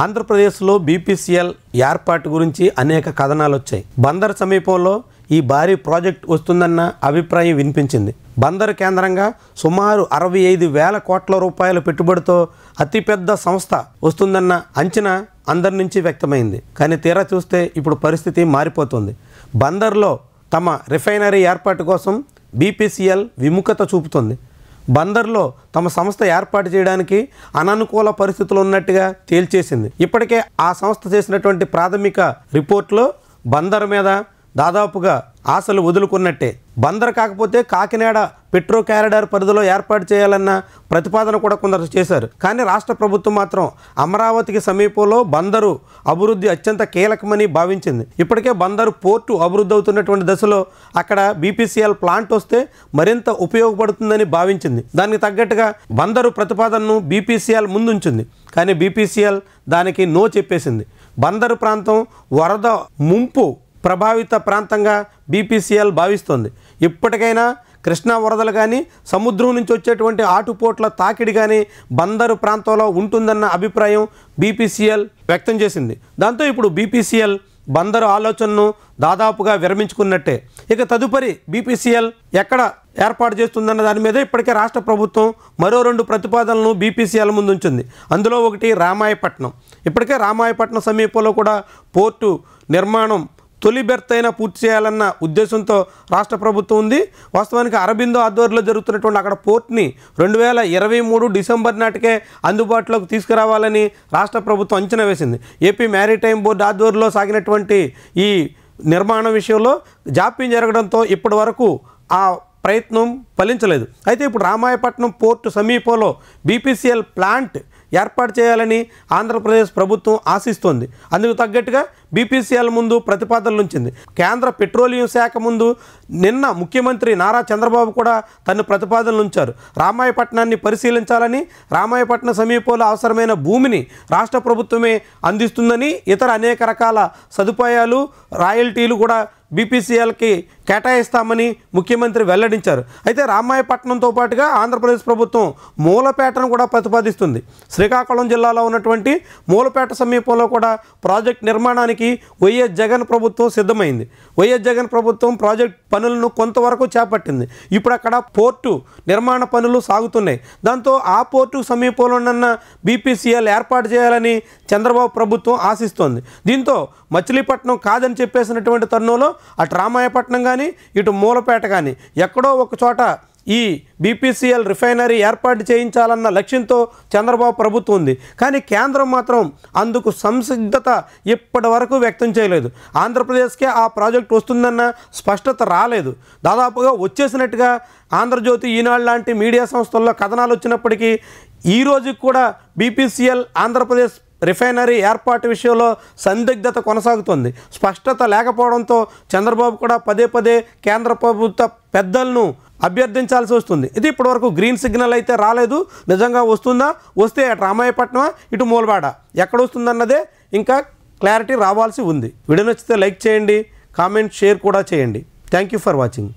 ఆంధ్రప్రదేశ్లో బీపీసీఎల్ ఏర్పాటు గురించి అనేక కథనాలు వచ్చాయి బందర్ సమీపంలో ఈ భారీ ప్రాజెక్ట్ వస్తుందన్న అభిప్రాయం వినిపించింది బందర్ కేంద్రంగా సుమారు అరవై ఐదు వేల కోట్ల రూపాయల పెట్టుబడితో అతిపెద్ద సంస్థ వస్తుందన్న అంచనా అందరి నుంచి వ్యక్తమైంది కానీ తీరా చూస్తే ఇప్పుడు పరిస్థితి మారిపోతుంది బందర్లో తమ రిఫైనరీ ఏర్పాటు కోసం బీపీసీఎల్ విముఖత చూపుతుంది బందర్లో తమ సంస్థ ఏర్పాటు చేయడానికి అననుకూల పరిస్థితులు ఉన్నట్టుగా తేల్చేసింది ఇప్పటికే ఆ సంస్థ చేసినటువంటి ప్రాథమిక రిపోర్ట్లో బందర్ మీద దాదాపుగా ఆశలు వదులుకున్నట్టే బందర్ కాకపోతే కాకినాడ పెట్రో క్యారిడార్ పరిధిలో ఏర్పాటు చేయాలన్న ప్రతిపాదన కూడా కొందరు చేశారు కానీ రాష్ట్ర ప్రభుత్వం మాత్రం అమరావతికి సమీపంలో బందరు అభివృద్ధి అత్యంత కీలకమని భావించింది ఇప్పటికే బందరు పోర్టు అభివృద్ధి అవుతున్నటువంటి దశలో అక్కడ బీపీసీఎల్ ప్లాంట్ వస్తే మరింత ఉపయోగపడుతుందని భావించింది దానికి తగ్గట్టుగా బందరు ప్రతిపాదనను బీపీసీఎల్ ముందుంచింది కానీ బీపీసీఎల్ దానికి నో చెప్పేసింది బందరు ప్రాంతం వరద ముంపు ప్రభావిత ప్రాంతంగా బీపీసీఎల్ భావిస్తోంది ఇప్పటికైనా కృష్ణా వరదలు కానీ సముద్రం నుంచి వచ్చేటువంటి ఆటుపోట్ల తాకిడి కానీ బందరు ప్రాంతంలో ఉంటుందన్న అభిప్రాయం బీపీసీఎల్ వ్యక్తం చేసింది దాంతో ఇప్పుడు బీపీసీఎల్ బందరు ఆలోచనను దాదాపుగా విరమించుకున్నట్టే ఇక తదుపరి బీపీసీఎల్ ఎక్కడ ఏర్పాటు చేస్తుందన్న దాని మీద ఇప్పటికే రాష్ట్ర ప్రభుత్వం మరో రెండు ప్రతిపాదనలను బీపీసీఎల్ ముందుంచింది అందులో ఒకటి రామాయపట్నం ఇప్పటికే రామాయపట్నం సమీపంలో కూడా పోర్టు నిర్మాణం తొలి బెర్త్ అయినా పూర్తి చేయాలన్న ఉద్దేశంతో రాష్ట్ర ప్రభుత్వం ఉంది వాస్తవానికి అరబిందో ఆధ్వర్యంలో జరుగుతున్నటువంటి అక్కడ పోర్ట్ని రెండు వేల ఇరవై మూడు డిసెంబర్ నాటికే అందుబాటులోకి తీసుకురావాలని రాష్ట్ర ప్రభుత్వం అంచనా వేసింది ఏపీ మ్యారీటైమ్ బోర్డు ఆధ్వర్యంలో సాగినటువంటి ఈ నిర్మాణ విషయంలో జాప్యం జరగడంతో ఇప్పటి వరకు ఆ ప్రయత్నం ఫలించలేదు అయితే ఇప్పుడు రామాయపట్నం పోర్టు సమీపంలో బీపీసీఎల్ ప్లాంట్ ఏర్పాటు చేయాలని ఆంధ్రప్రదేశ్ ప్రభుత్వం ఆశిస్తోంది అందుకు తగ్గట్టుగా బీపీసీఎల్ ముందు ప్రతిపాదనలు ఉంచింది కేంద్ర పెట్రోలియం శాఖ ముందు నిన్న ముఖ్యమంత్రి నారా చంద్రబాబు కూడా తన ప్రతిపాదనలు ఉంచారు రామాయపట్నాన్ని పరిశీలించాలని రామాయపట్నం సమీపంలో అవసరమైన భూమిని రాష్ట్ర ప్రభుత్వమే అందిస్తుందని ఇతర అనేక రకాల సదుపాయాలు రాయల్టీలు కూడా బీపీసీఎల్కి కేటాయిస్తామని ముఖ్యమంత్రి వెల్లడించారు అయితే రామాయపట్నంతో పాటుగా ఆంధ్రప్రదేశ్ ప్రభుత్వం మూలపేటను కూడా ప్రతిపాదిస్తుంది శ్రీకాకుళం జిల్లాలో ఉన్నటువంటి మూలపేట సమీపంలో కూడా ప్రాజెక్ట్ నిర్మాణానికి వైఎస్ జగన్ ప్రభుత్వం సిద్ధమైంది వైఎస్ జగన్ ప్రభుత్వం ప్రాజెక్ట్ పనులను కొంతవరకు చేపట్టింది ఇప్పుడు అక్కడ పోర్టు నిర్మాణ పనులు సాగుతున్నాయి దాంతో ఆ పోర్టు సమీపంలో ఉన్న బీపీసీఎల్ ఏర్పాటు చేయాలని చంద్రబాబు ప్రభుత్వం ఆశిస్తోంది దీంతో మచిలీపట్నం కాదని చెప్పేసినటువంటి తరుణంలో అటు రామాయపట్నం కానీ ఇటు మూలపేట కానీ ఎక్కడో ఒక చోట ఈ బీపీసీఎల్ రిఫైనరీ ఏర్పాటు చేయించాలన్న లక్ష్యంతో చంద్రబాబు ప్రభుత్వం ఉంది కానీ కేంద్రం మాత్రం అందుకు సంసిద్ధత ఇప్పటి వరకు వ్యక్తం చేయలేదు ఆంధ్రప్రదేశ్కే ఆ ప్రాజెక్ట్ వస్తుందన్న స్పష్టత రాలేదు దాదాపుగా వచ్చేసినట్టుగా ఆంధ్రజ్యోతి ఈనాడు లాంటి మీడియా సంస్థల్లో కథనాలు వచ్చినప్పటికీ ఈరోజు కూడా బీపీసీఎల్ ఆంధ్రప్రదేశ్ రిఫైనరీ ఏర్పాటు విషయంలో సందిగ్ధత కొనసాగుతోంది స్పష్టత లేకపోవడంతో చంద్రబాబు కూడా పదే పదే కేంద్ర ప్రభుత్వ పెద్దలను అభ్యర్థించాల్సి వస్తుంది ఇది ఇప్పటివరకు గ్రీన్ సిగ్నల్ అయితే రాలేదు నిజంగా వస్తుందా వస్తే అటు రామాయపట్నం ఇటు మూలబాడ ఎక్కడ వస్తుందన్నదే ఇంకా క్లారిటీ రావాల్సి ఉంది వీడియో నచ్చితే లైక్ చేయండి కామెంట్ షేర్ కూడా చేయండి థ్యాంక్ యూ ఫర్ వాచింగ్